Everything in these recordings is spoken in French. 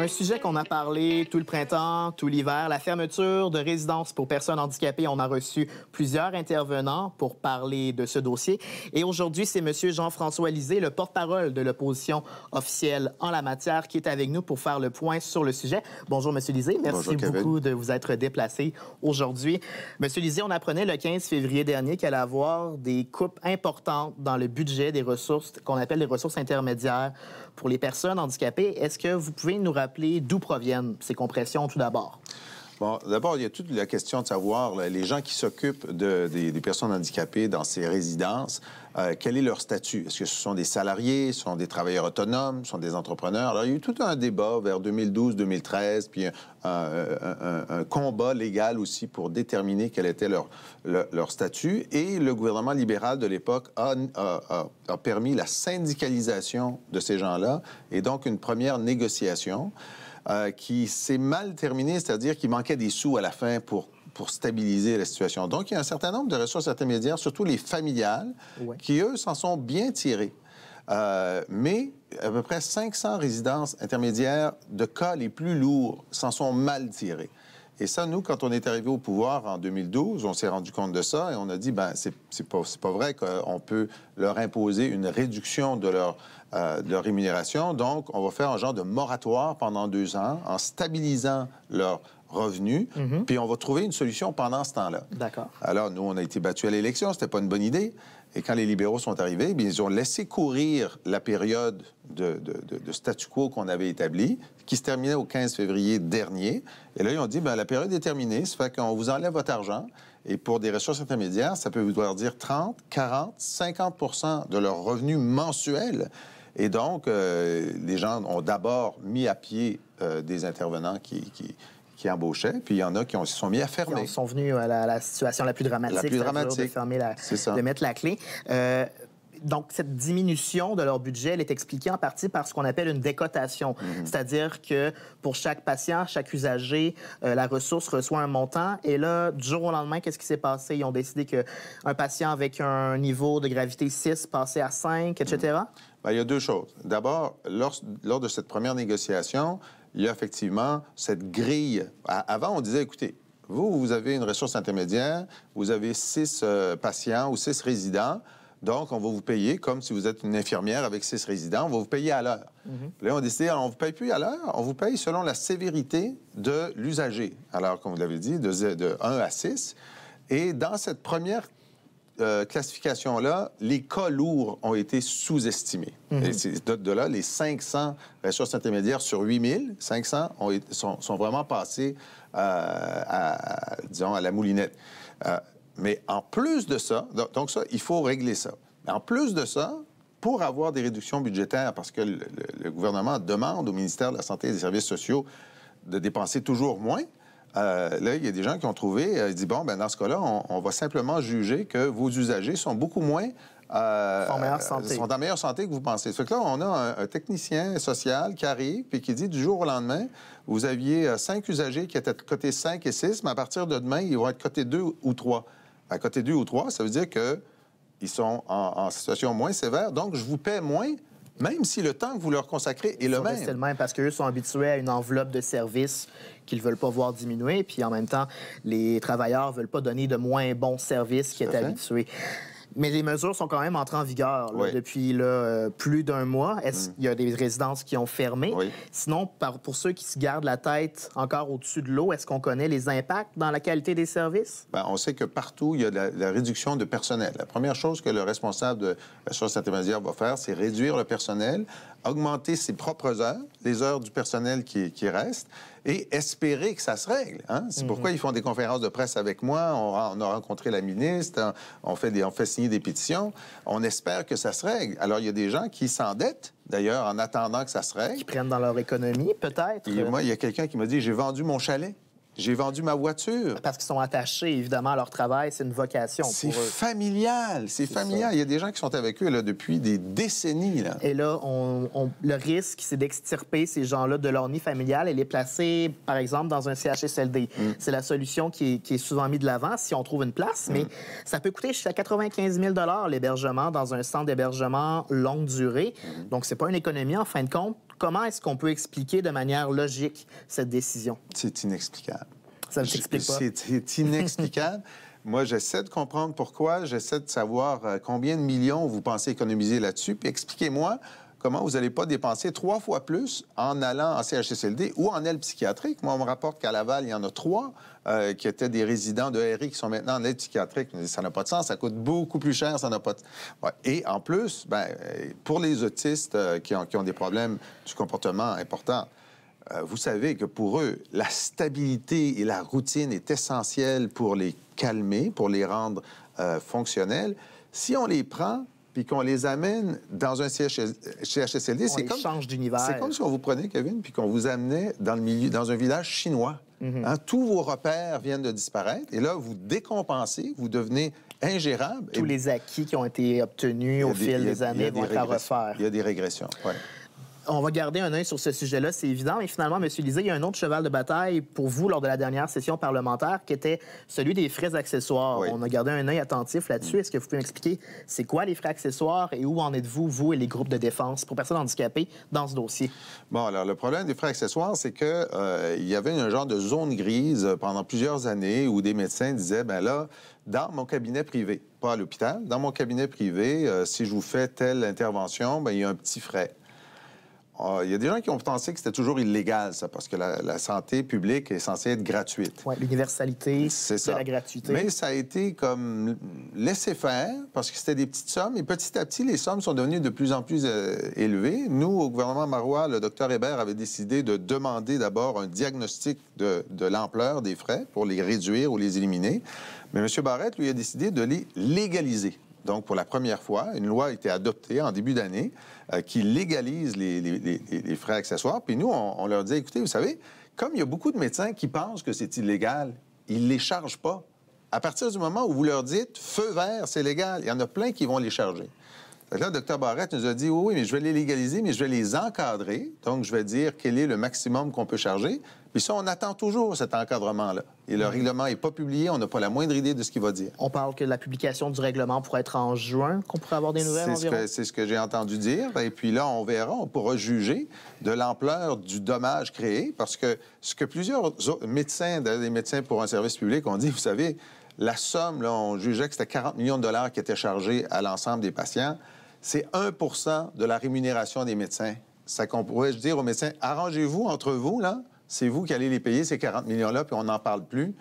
Un sujet qu'on a parlé tout le printemps, tout l'hiver, la fermeture de résidences pour personnes handicapées. On a reçu plusieurs intervenants pour parler de ce dossier. Et aujourd'hui, c'est M. Jean-François Lisée, le porte-parole de l'opposition officielle en la matière, qui est avec nous pour faire le point sur le sujet. Bonjour, M. Lisée. Merci beaucoup de vous être déplacé aujourd'hui. M. Lisée, on apprenait le 15 février dernier qu'elle allait avoir des coupes importantes dans le budget des ressources qu'on appelle les ressources intermédiaires pour les personnes handicapées. Est-ce que vous pouvez nous rappeler d'où proviennent ces compressions tout d'abord d'abord, il y a toute la question de savoir, les gens qui s'occupent des, personnes handicapées dans ces résidences, euh, quel est leur statut? Est-ce que ce sont des salariés, sont des travailleurs autonomes, sont des entrepreneurs? Alors, il y a eu tout un débat vers 2012-2013, puis un, combat légal aussi pour déterminer quel était leur, statut. Et le gouvernement libéral de l'époque a, permis la syndicalisation de ces gens-là et donc une première négociation. Euh, qui s'est mal terminé, c'est-à-dire qu'il manquait des sous à la fin pour stabiliser la situation. Donc, il y a un certain nombre de ressources intermédiaires, surtout les familiales, qui, eux, s'en sont bien tirés. Euh, mais à peu près 500 résidences intermédiaires de cas les plus lourds s'en sont mal tirés. Et ça, nous, quand on est arrivé au pouvoir en 2012, on s'est rendu compte de ça et on a dit, ben, c'est pas, pas vrai qu'on peut leur imposer une réduction de leur, euh, de rémunération. Donc, on va faire un genre de moratoire pendant deux ans en stabilisant leurs revenus, mm-hmm. puis on va trouver une solution pendant ce temps-là. D'accord. Alors, nous, on a été battus à l'élection, c'était pas une bonne idée, et quand les libéraux sont arrivés, eh bien, ils ont laissé courir la période de, statu quo qu'on avait établie, qui se terminait au 15 février dernier. Et là, ils ont dit, bien, la période est terminée, ça fait qu'on vous enlève votre argent. Et pour des ressources intermédiaires, ça peut vous devoir dire 30, 40, 50 de leurs revenus mensuels. Et donc, euh, les gens ont d'abord mis à pied euh, des intervenants qui qui embauchaient, puis il y en a qui ont, se sont mis à fermer. Ils sont venus à euh, la, situation la plus dramatique, la plus dramatique. De, fermer la, de mettre la clé. Euh, donc, cette diminution de leur budget, elle est expliquée en partie par ce qu'on appelle une décotation. Mhm. C'est-à-dire que pour chaque patient, chaque usager, euh, la ressource reçoit un montant. Et là, du jour au lendemain, qu'est-ce qui s'est passé? Ils ont décidé qu'un patient avec un niveau de gravité 6 passait à 5, etc. Mhm. Ben, il y a deux choses. D'abord, lors, lors de cette première négociation, il y a effectivement cette grille. Avant, on disait, écoutez, vous, vous avez une ressource intermédiaire, vous avez six euh, patients ou six résidents, donc on va vous payer comme si vous êtes une infirmière avec six résidents, on va vous payer à l'heure. Mhm. Là, on décide, on ne vous paye plus à l'heure, on vous paye selon la sévérité de l'usager. Alors, comme vous l'avez dit, de, de 1 à 6. Et dans cette première euh, classification-là, les cas lourds ont été sous-estimés. Mm de, là, les 500 ressources intermédiaires sur 8000, 500 ont, sont, vraiment passés euh, à, disons, à la moulinette. Euh, mais en plus de ça, donc, ça, il faut régler ça. Mais en plus de ça, pour avoir des réductions budgétaires, parce que le, le gouvernement demande au ministère de la Santé et des Services sociaux de dépenser toujours moins, euh, là, il y a des gens qui ont trouvé, euh, ils ont bon, ben, dans ce cas-là, on, va simplement juger que vos usagers sont beaucoup moins... Euh, sont, en meilleure santé que vous pensez. Fait que là, on a un, technicien social qui arrive puis qui dit du jour au lendemain, vous aviez euh, cinq usagers qui étaient côté 5 et 6, mais à partir de demain, ils vont être côté 2 ou 3. À côté 2 ou 3, ça veut dire qu'ils sont en situation moins sévère, donc je vous paie moins même si le temps que vous leur consacrez est le même. C'est le même parce qu'eux sont habitués à une enveloppe de services qu'ils ne veulent pas voir diminuer, puis en même temps, les travailleurs ne veulent pas donner de moins bons services qu'ils étaient habitués. Mais les mesures sont quand même entrées en vigueur depuis euh, plus d'un mois. Est-ce mm. qu'il y a des résidences qui ont fermé? Sinon, pour ceux qui se gardent la tête encore au-dessus de l'eau, est-ce qu'on connaît les impacts dans la qualité des services? Ben, on sait que partout, il y a la, réduction de personnel. La première chose que le responsable de la santé intermédiaire va faire, c'est réduire le personnel augmenter ses propres heures, les heures du personnel qui, reste, et espérer que ça se règle. Hein. C'est mhm. pourquoi ils font des conférences de presse avec moi, on, a rencontré la ministre, hein. on fait, on fait signer des pétitions, on espère que ça se règle. Alors, il y a des gens qui s'endettent d'ailleurs, en attendant que ça se règle. Qui prennent dans leur économie, peut-être. Moi, il y a quelqu'un qui m'a dit, j'ai vendu mon chalet. J'ai vendu ma voiture. Parce qu'ils sont attachés, évidemment, à leur travail. C'est une vocation pour eux. C'est familial. C'est familial. Il y a des gens qui sont avec eux là, depuis des décennies. Là. Et là, on, le risque, c'est d'extirper ces gens-là de leur nid familial et les placer, par exemple, dans un CHSLD. Mm. C'est la solution qui est, souvent mise de l'avant si on trouve une place. Mm. Mais ça peut coûter jusqu'à 95 000 l'hébergement dans un centre d'hébergement longue durée. Mm. Donc, c'est pas une économie, en fin de compte Comment est-ce qu'on peut expliquer de manière logique cette décision? C'est inexplicable. Ça ne s'explique pas. C'est inexplicable. Moi, j'essaie de comprendre pourquoi, j'essaie de savoir euh, combien de millions vous pensez économiser là-dessus, puis expliquez-moi comment vous n'allez pas dépenser trois fois plus en allant en CHSLD ou en aile psychiatrique. Moi, on me rapporte qu'à Laval, il y en a trois euh, qui étaient des résidents de RI qui sont maintenant en aide psychiatrique. Ça n'a pas de sens, ça coûte beaucoup plus cher, ça n'a pas Et en plus, ben, euh, pour les autistes euh, qui, ont, ont des problèmes du comportement importants, vous savez que pour eux, la stabilité et la routine est essentielle pour les calmer, pour les rendre fonctionnels. Si on les prend puis qu'on les amène dans un CHSLD, c'est comme... d'univers. C'est comme si on vous prenait, Kevin, puis qu'on vous amenait dans, le milieu, dans un village chinois. Mhm. Hein, tous vos repères viennent de disparaître. Et là, vous décompensez, vous devenez ingérable. Tous les acquis qui ont été obtenus au fil des années vont être à refaire. Il y a des régressions, oui on va garder un œil sur ce sujet-là, c'est évident. Mais finalement, M. Lisée, il y a un autre cheval de bataille pour vous lors de la dernière session parlementaire qui était celui des frais accessoires. On a gardé un œil attentif là-dessus. Mm. Est-ce que vous pouvez m'expliquer c'est quoi les frais accessoires et où en êtes-vous, vous et les groupes de défense pour personnes handicapées dans ce dossier? Bon, alors le problème des frais accessoires, c'est que euh, il y avait un genre de zone grise euh, pendant plusieurs années où des médecins disaient, ben là, dans mon cabinet privé, pas à l'hôpital, dans mon cabinet privé, euh, si je vous fais telle intervention, ben, il y a un petit frais. Ah, il y a des gens qui ont pensé que c'était toujours illégal, ça, parce que la, santé publique est censée être gratuite. Oui, l'universalité c'est la gratuité. Mais ça a été comme laissé faire, parce que c'était des petites sommes, et petit à petit, les sommes sont devenues de plus en plus euh, élevées. Nous, au gouvernement marois, le docteur Hébert avait décidé de demander d'abord un diagnostic de, de l'ampleur des frais pour les réduire ou les éliminer. Mais M. Barrette, lui, a décidé de les légaliser. Donc, pour la première fois, une loi a été adoptée en début d'année euh, qui légalise les, frais accessoires. Puis nous, on, leur dit, écoutez, vous savez, comme il y a beaucoup de médecins qui pensent que c'est illégal, ils ne les chargent pas. À partir du moment où vous leur dites feu vert, c'est légal, il y en a plein qui vont les charger. Donc là, Dr Barrette nous a dit, oui, oui, mais je vais les légaliser, mais je vais les encadrer. Donc, je vais dire quel est le maximum qu'on peut charger. Puis ça, on attend toujours cet encadrement-là. Et le mm-hmm. règlement n'est pas publié, on n'a pas la moindre idée de ce qu'il va dire. On parle que la publication du règlement pourrait être en juin, qu'on pourrait avoir des nouvelles environ. C'est ce que, j'ai entendu dire. Et puis là, on verra, on pourra juger de l'ampleur du dommage créé, parce que ce que plusieurs médecins, des médecins pour un service public, ont dit, vous savez, la somme, on jugeait que c'était 40 millions de dollars qui étaient chargés à l'ensemble des patients c'est 1 de la rémunération des médecins. Ça qu'on pourrait dire aux médecins, arrangez-vous entre vous, là, c'est vous qui allez les payer, ces 40 millions-là, puis on n'en parle plus.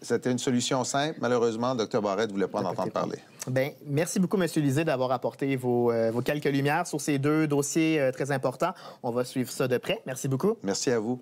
C'était une solution simple. Malheureusement, Dr Barrett ne voulait pas en entendre parler. Bien, merci beaucoup, M. Lisée, d'avoir apporté euh, vos, quelques lumières sur ces deux dossiers euh, très importants. On va suivre ça de près. Merci beaucoup. Merci à vous.